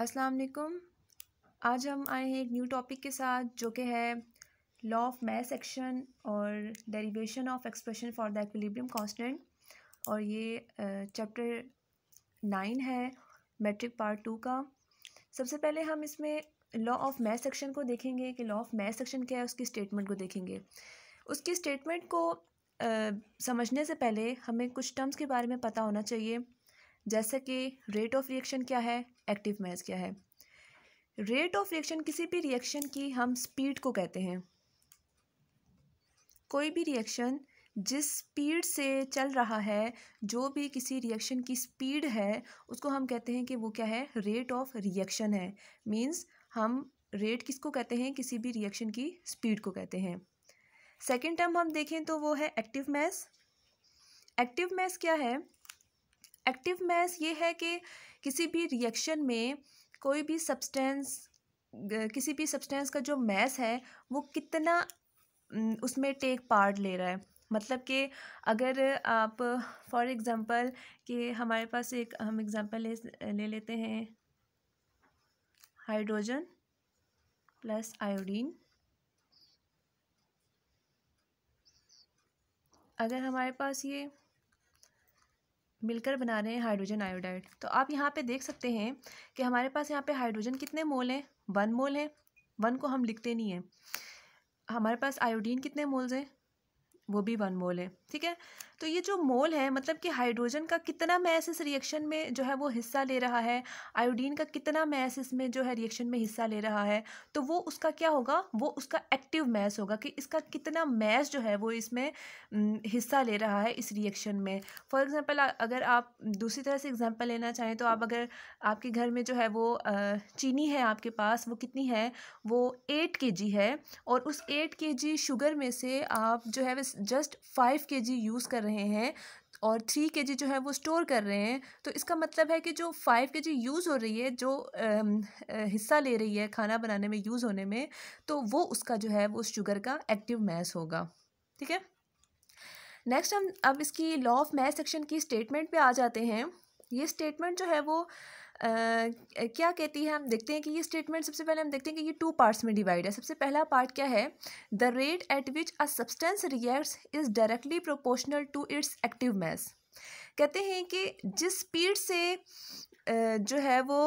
अस्सलाम वालेकुम आज हम आए हैं एक न्यू टॉपिक के साथ जो कि है लॉ ऑफ मैथ एक्शन और derivation of expression for the equilibrium constant और ये चैप्टर नाइन है मैट्रिक पार्ट टू का सबसे पहले हम इसमें लॉ ऑफ मैथ सेक्शन को देखेंगे कि लॉ ऑफ मैथ सेक्शन क्या है उसकी स्टेटमेंट को देखेंगे उसकी स्टेटमेंट को आ, समझने से पहले हमें कुछ टर्म्स के बारे में पता होना चाहिए जैसे कि रेट ऑफ रिएक्शन क्या है एक्टिव मैच क्या है रेट ऑफ रिएक्शन किसी भी रिएक्शन की हम स्पीड को कहते हैं कोई भी रिएक्शन जिस स्पीड से चल रहा है जो भी किसी रिएक्शन की स्पीड है उसको हम कहते हैं कि वो क्या है रेट ऑफ रिएक्शन है मींस हम रेट किसको कहते हैं किसी भी रिएक्शन की स्पीड को कहते हैं सेकेंड टर्म हम देखें तो वो है एक्टिव मैस एक्टिव मैस क्या है एक्टिव मैस ये है कि किसी भी रिएक्शन में कोई भी सब्सटेंस किसी भी सब्सटेंस का जो मैस है वो कितना उसमें टेक पार्ट ले रहा है मतलब कि अगर आप फॉर एग्ज़ाम्पल कि हमारे पास एक हम एग्ज़ाम्पल ले ले लेते हैं हाइड्रोजन प्लस आयोडीन अगर हमारे पास ये मिलकर बना रहे हैं हाइड्रोजन आयोडाइड तो आप यहाँ पे देख सकते हैं कि हमारे पास यहाँ पे हाइड्रोजन कितने मोल हैं वन मोल हैं वन को हम लिखते नहीं हैं हमारे पास आयोडीन कितने मोल्स हैं वो भी वन मोल है ठीक है तो ये जो मोल है मतलब कि हाइड्रोजन का कितना मैस इस रिएक्शन में जो है वो हिस्सा ले रहा है आयोडीन का कितना मैस इसमें जो है रिएक्शन में हिस्सा ले रहा है तो वो उसका क्या होगा वो उसका एक्टिव मैस होगा कि इसका कितना मैस जो है वो इसमें हिस्सा ले रहा है इस रिएक्शन में फॉर एग्ज़ाम्पल अगर आप दूसरी तरह से एग्ज़ाम्पल लेना चाहें तो आप अगर आपके घर में जो है वो चीनी है आपके पास वो कितनी है वो एट के है और उस एट के शुगर में से आप जो है जस्ट फाइव के यूज़ कर रहे रहे हैं और थ्री के जी जो है वो स्टोर कर रहे हैं तो इसका मतलब है कि जो फाइव के जी यूज़ हो रही है जो हिस्सा ले रही है खाना बनाने में यूज़ होने में तो वो उसका जो है वो शुगर का एक्टिव मैस होगा ठीक है नेक्स्ट हम अब इसकी लॉ ऑफ मैथ सेक्शन की स्टेटमेंट पे आ जाते हैं ये स्टेटमेंट जो है वो क्या कहती है हम देखते हैं कि ये स्टेटमेंट सबसे पहले हम देखते हैं कि ये टू पार्ट्स में डिवाइड है सबसे पहला पार्ट क्या है the rate at which a substance reacts is directly proportional to its active mass कहते हैं कि जिस स्पीड से जो है वो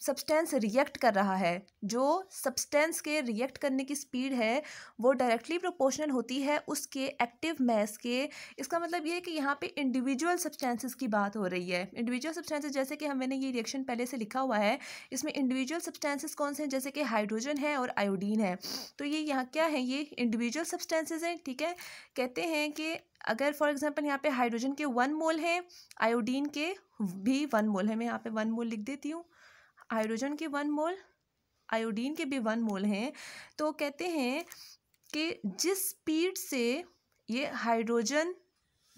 सब्सटेंस रिएक्ट कर रहा है जो सब्सटेंस के रिएक्ट करने की स्पीड है वो डायरेक्टली प्रोपोर्शनल होती है उसके एक्टिव मैस के इसका मतलब ये है कि यहाँ पे इंडिविजुअल सब्सटेंसेस की बात हो रही है इंडिविजुअल सब्सटेंसेस जैसे कि हमने ये रिएक्शन पहले से लिखा हुआ है इसमें इंडिविजुअल सब्सटेंसेज कौन से हैं जैसे कि हाइड्रोजन है और आयोडीन है तो ये यहाँ क्या है ये इंडिविजुअल सब्सटेंसेज हैं ठीक है कहते हैं कि अगर फॉर एग्जांपल यहाँ पे हाइड्रोजन के वन मोल हैं आयोडीन के भी वन मोल है मैं यहाँ पे वन मोल लिख देती हूँ हाइड्रोजन के वन मोल आयोडीन के भी वन मोल हैं तो कहते हैं कि जिस स्पीड से ये हाइड्रोजन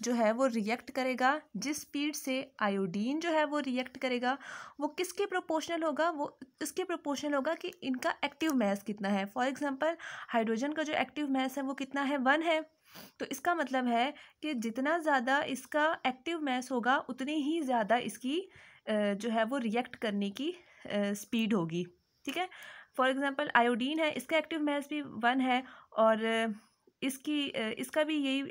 जो है वो रिएक्ट करेगा जिस स्पीड से आयोडीन जो है वो रिएक्ट करेगा वो किसके प्रोपोर्शनल होगा वो इसके प्रोपोर्शनल होगा कि इनका एक्टिव मैस कितना है फॉर एग्जांपल हाइड्रोजन का जो एक्टिव मैस है वो कितना है वन है तो इसका मतलब है कि जितना ज़्यादा इसका एक्टिव मैस होगा उतनी ही ज़्यादा इसकी जो है वो रिएक्ट करने की स्पीड होगी ठीक है फॉर एग्जांपल आयोडीन है इसका एक्टिव मैस भी वन है और इसकी इसका भी यही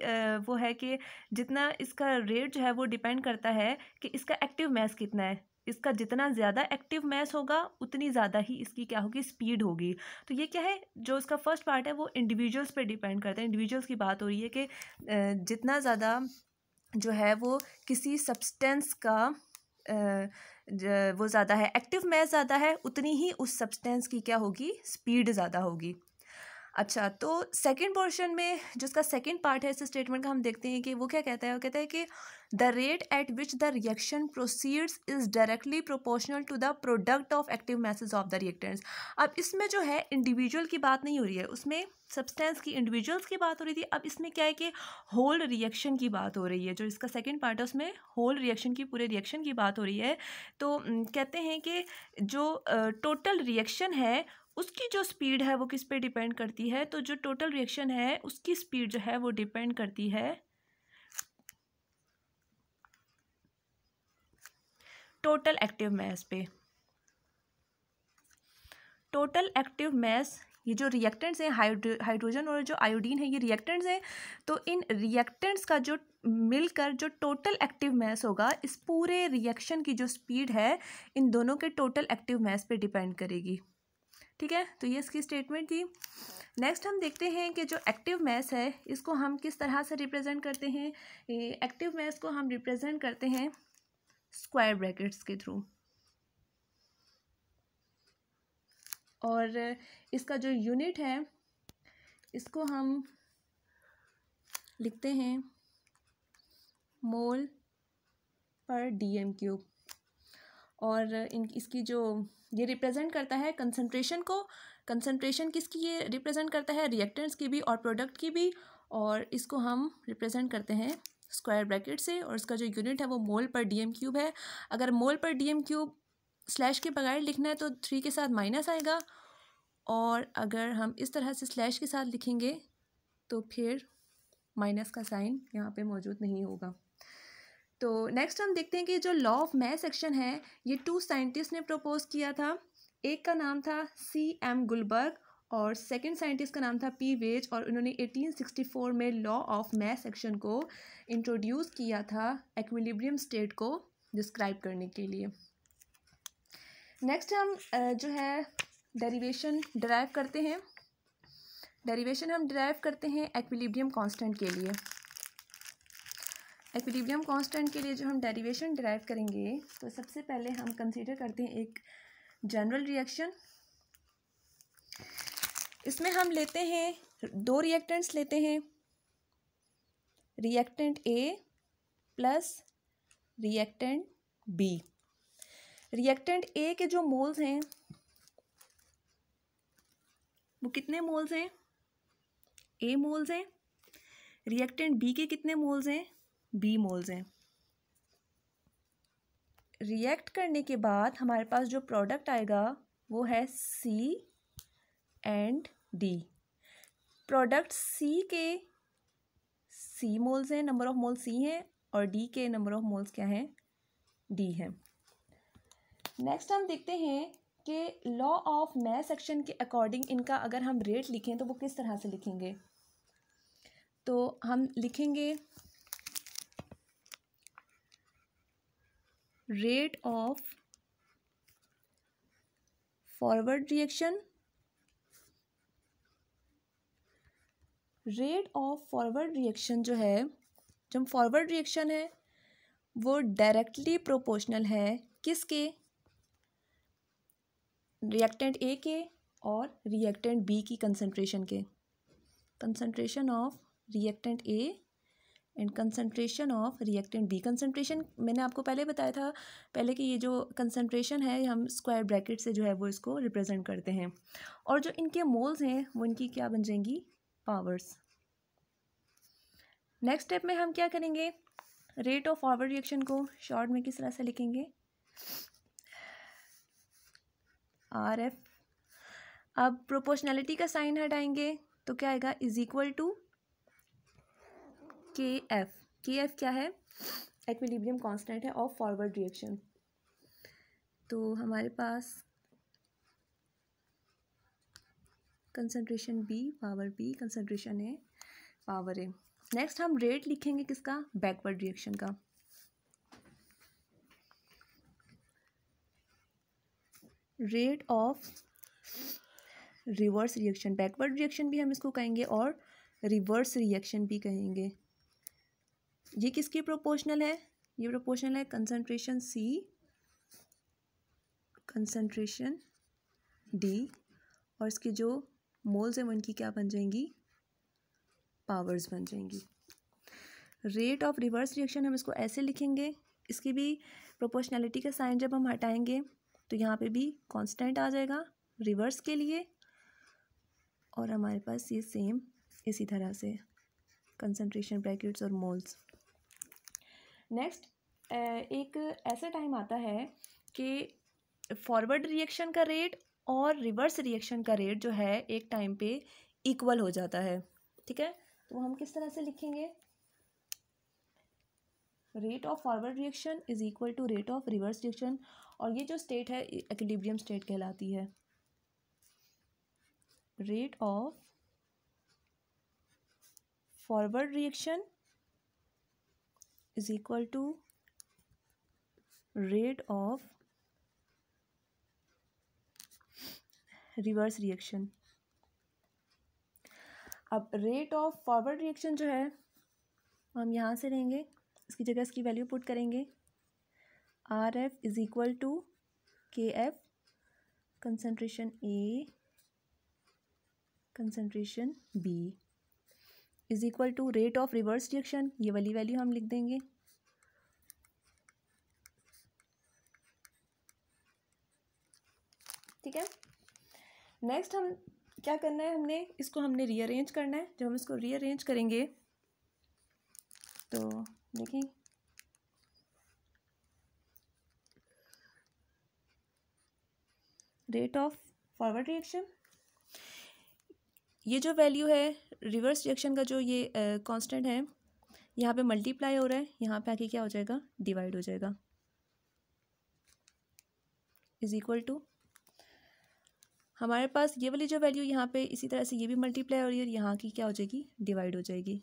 वो है कि जितना इसका रेट जो है वो डिपेंड करता है कि इसका एक्टिव मैस कितना है इसका जितना ज़्यादा एक्टिव मैस होगा उतनी ज़्यादा ही इसकी क्या होगी स्पीड होगी तो ये क्या है जो इसका फर्स्ट पार्ट है वो इंडिविजुअल्स पे डिपेंड करता है इंडिविजुअल्स की बात हो रही है कि जितना ज़्यादा जो है वो किसी सब्सटेंस का वो ज़्यादा है एक्टिव मैस ज़्यादा है उतनी ही उस सब्सटेंस की क्या होगी स्पीड ज़्यादा होगी अच्छा तो सेकेंड पोर्शन में जिसका सेकेंड पार्ट है इस स्टेटमेंट का हम देखते हैं कि वो क्या कहता है वो कहता है कि the rate at which the reaction proceeds is directly proportional to the product of active masses of the reactants अब इसमें जो है इंडिविजुअल की बात नहीं हो रही है उसमें सब्सटेंस की इंडिविजुअल्स की बात हो रही थी अब इसमें क्या है कि होल रिएक्शन की बात हो रही है जो इसका सेकेंड पार्ट है उसमें होल रिएक्शन की पूरे रिएक्शन की बात हो रही है तो कहते हैं कि जो टोटल रिएक्शन है उसकी जो स्पीड है वो किस पे डिपेंड करती है तो जो टोटल रिएक्शन है उसकी स्पीड जो है वो डिपेंड करती है टोटल एक्टिव मैस पे टोटल एक्टिव मैस ये जो रिएक्टेंट्स हैं हाइड्रोजन और जो आयोडीन है ये रिएक्टेंट्स हैं तो इन रिएक्टेंट्स का जो मिलकर जो टोटल एक्टिव मैस होगा इस पूरे रिएक्शन की जो स्पीड है इन दोनों के टोटल एक्टिव मैस पे डिपेंड करेगी ठीक है तो ये इसकी स्टेटमेंट थी नेक्स्ट हम देखते हैं कि जो एक्टिव मैस है इसको हम किस तरह से रिप्रेजेंट करते हैं एक्टिव मैस को हम रिप्रेजेंट करते हैं स्क्वायर ब्रैकेट्स के थ्रू और इसका जो यूनिट है इसको हम लिखते हैं मोल पर डीएम क्यूब और इन इसकी जो ये रिप्रेजेंट करता है कंसनट्रेशन को कंसनट्रेशन किसकी ये रिप्रेजेंट करता है रिएक्टेंट्स की भी और प्रोडक्ट की भी और इसको हम रिप्रेजेंट करते हैं स्क्वायर ब्रैकेट से और इसका जो यूनिट है वो मोल पर डीएम क्यूब है अगर मोल पर डीएम क्यूब स्लैश के बगैर लिखना है तो थ्री के साथ माइनस आएगा और अगर हम इस तरह से स्लैश के साथ लिखेंगे तो फिर माइनस का साइन यहाँ पे मौजूद नहीं होगा तो नेक्स्ट हम देखते हैं कि जो लॉ ऑफ मैथ सेक्शन है ये टू साइंटिस्ट ने प्रपोज किया था एक का नाम था सी एम गुलबर्ग और सेकंड साइंटिस्ट का नाम था पी वेज और उन्होंने 1864 में लॉ ऑफ मैथ सेक्शन को इंट्रोड्यूस किया था एक्विलिब्रियम स्टेट को डिस्क्राइब करने के लिए नेक्स्ट हम जो है डेरिवेशन डराइव करते हैं डेरिवेशन हम डराइव करते हैं एक्विलिब्रियम कांस्टेंट के लिए एक्विलिब्रियम कांस्टेंट के लिए जो हम डेरिवेशन डिराइव करेंगे तो सबसे पहले हम कंसीडर करते हैं एक जनरल रिएक्शन इसमें हम लेते हैं दो रिएक्टेंट्स लेते हैं reactant A plus reactant B reactant A के जो मोल्स हैं वो कितने मोल्स हैं ए मोल्स हैं रिएक्टेंट बी के कितने मोल्स हैं बी मोल्स हैं रिएक्ट करने के बाद हमारे पास जो प्रोडक्ट आएगा वो है C and D product C के सी मोल्स हैं नंबर ऑफ मोल सी हैं और डी के नंबर ऑफ मोल्स क्या हैं डी हैं नेक्स्ट हम देखते हैं कि लॉ ऑफ मैथ सेक्शन के अकॉर्डिंग इनका अगर हम रेट लिखें तो वो किस तरह से लिखेंगे तो हम लिखेंगे rate of forward reaction rate of forward reaction जो है जो फॉरवर्ड रिएक्शन है वो डायरेक्टली प्रोपोर्शनल है किसके रिएक्टेंट ए के और रिएक्टेंट बी की कंसंट्रेशन के concentration of reactant A and concentration of reactant B concentration मैंने आपको पहले बताया था पहले कि ये जो कंसनट्रेशन है हम स्क्वायर ब्रैकेट से जो है वो इसको रिप्रेजेंट करते हैं और जो इनके मोल्स हैं वो इनकी क्या बन जाएंगी पावर्स नेक्स्ट स्टेप में हम क्या करेंगे रेट ऑफ फॉरवर्ड रिएक्शन को शॉर्ट में किस तरह से लिखेंगे आर एफ अब प्रोपोर्शनैलिटी का साइन हटाएंगे तो क्या आएगा is equal to K F K F क्या है एक्विलिब्रियम कांस्टेंट है ऑफ फॉरवर्ड रिएक्शन तो हमारे पास concentration B power B concentration A power A next हम रेट लिखेंगे किसका बैकवर्ड रिएक्शन का rate of reverse reaction backward reaction भी हम इसको कहेंगे और रिवर्स रिएक्शन भी कहेंगे ये किसके प्रोपोर्शनल है ये प्रोपोर्शनल है कंसनट्रेशन सी कंसनट्रेशन डी और इसके जो मोल्स हैं उनकी क्या बन जाएंगी पावर्स बन जाएंगी रेट ऑफ रिवर्स रिएक्शन हम इसको ऐसे लिखेंगे इसकी भी प्रोपोर्शनैलिटी का साइन जब हम हटाएंगे तो यहाँ पे भी कांस्टेंट आ जाएगा रिवर्स के लिए और हमारे पास ये सेम इसी तरह से कंसंट्रेशन ब्रैकेट्स और मोल्स नेक्स्ट एक ऐसा टाइम आता है कि फॉरवर्ड रिएक्शन का रेट और रिवर्स रिएक्शन का रेट जो है एक टाइम पे इक्वल हो जाता है ठीक है तो हम किस तरह से लिखेंगे rate of forward reaction is equal to rate of reverse reaction और ये जो स्टेट है एक्लिब्रियम स्टेट कहलाती है rate of forward reaction is equal to rate of reverse reaction अब रेट ऑफ फॉरवर्ड रिएक्शन जो है हम यहाँ से लेंगे इसकी जगह इसकी वैल्यू पुट करेंगे R F is equal to K F concentration A concentration B is equal to rate of reverse reaction ये वाली वैल्यू हम लिख देंगे ठीक है नेक्स्ट हम क्या करना है हमने इसको हमने रीअरेंज करना है जब हम इसको रीअरेंज करेंगे तो देखें रेट ऑफ फॉरवर्ड रिएक्शन ये जो वैल्यू है रिवर्स रिएक्शन का जो ये कांस्टेंट है यहाँ पे मल्टीप्लाई हो रहा है यहाँ पे आके क्या हो जाएगा डिवाइड हो जाएगा इज इक्वल टू हमारे पास ये वाली जो वैल्यू यहाँ पे इसी तरह से ये भी मल्टीप्लाई हो रही है और यहाँ की क्या हो जाएगी डिवाइड हो जाएगी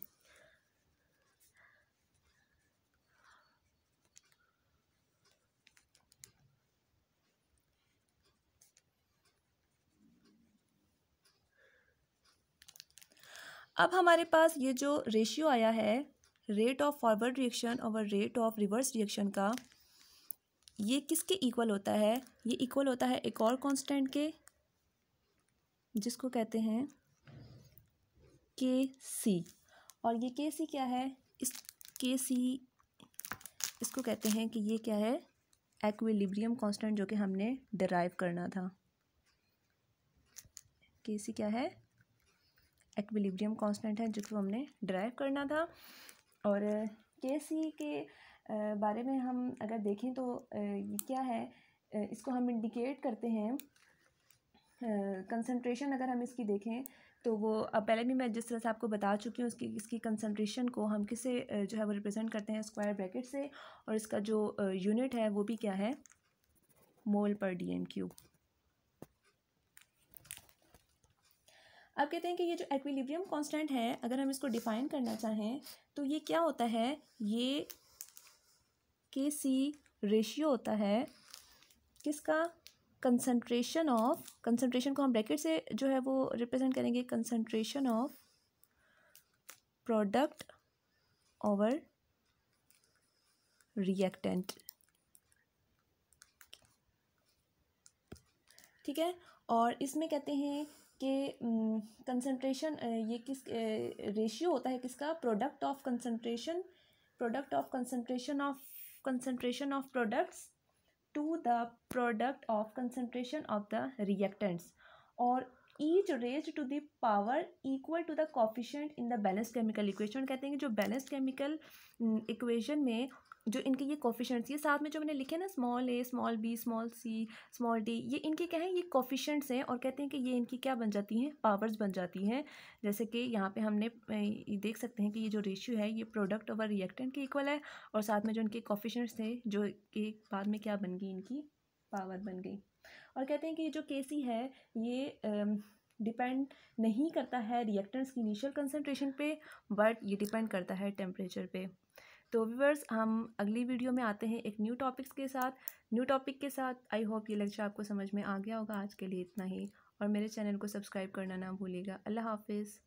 अब हमारे पास ये जो रेशियो आया है रेट ऑफ फॉरवर्ड रिएक्शन और रेट ऑफ रिवर्स रिएक्शन का ये किसके इक्वल होता है ये इक्वल होता है एक और कांस्टेंट के जिसको कहते हैं के सी और ये के सी क्या है इस के सी इसको कहते हैं कि ये क्या है एक्विलिब्रियम कांस्टेंट जो कि हमने डराइव करना था के सी क्या है एक्विलिब्रियम कांस्टेंट है जिसको हमने ड्राइव करना था और के सी के बारे में हम अगर देखें तो ये क्या है इसको हम इंडिकेट करते हैं कंसनट्रेशन अगर हम इसकी देखें तो वो अब पहले भी मैं जिस तरह से आपको बता चुकी हूँ उसकी इसकी कंसनट्रेशन को हम किसे जो है वो रिप्रेजेंट करते हैं स्क्वायर ब्रैकेट से और इसका जो यूनिट है वो भी क्या है मोल पर डी एम क्यू अब कहते हैं कि ये जो एक्विलिब्रियम कांस्टेंट है अगर हम इसको डिफाइन करना चाहें तो ये क्या होता है ये के सी रेशियो होता है किसका कंसनट्रेशन ऑफ कंसनट्रेशन को हम ब्रैकेट से जो है वो रिप्रेजेंट करेंगे concentration of product over reactant ठीक है और इसमें कहते हैं कि कंसनट्रेशन ये किस रेशियो होता है किसका product of concentration product of concentration of concentration of products to the product of concentration of the reactants और each raised to the power equal to the coefficient in the balance chemical equation कहते हैं कि जो balance chemical equation में जो इनके ये coefficients ये साथ में जो मैंने लिखे ना small A small B small C small D ये इनके क्या है ये कॉफिशेंट्स हैं और कहते हैं कि ये इनकी क्या बन जाती हैं पावर्स बन जाती हैं जैसे कि यहाँ पे हमने देख सकते हैं कि ये जो रेशियो है ये प्रोडक्ट ओवर रिएक्टेंट के इक्वल है और साथ में जो इनके कॉफिशेंट्स थे जो कि बाद में क्या बन गई इनकी पावर बन गई और कहते हैं कि ये जो सी है ये डिपेंड नहीं करता है रिएक्टेंट्स की इनिशियल कंसनट्रेशन पे बट ये डिपेंड करता है टेम्परेचर पे तो व्यूवर्स हम अगली वीडियो में आते हैं एक न्यू टॉपिक्स के साथ न्यू टॉपिक के साथ आई होप ये लेक्चर आपको समझ में आ गया होगा आज के लिए इतना ही और मेरे चैनल को सब्सक्राइब करना ना भूलिएगा अल्लाह हाफिज़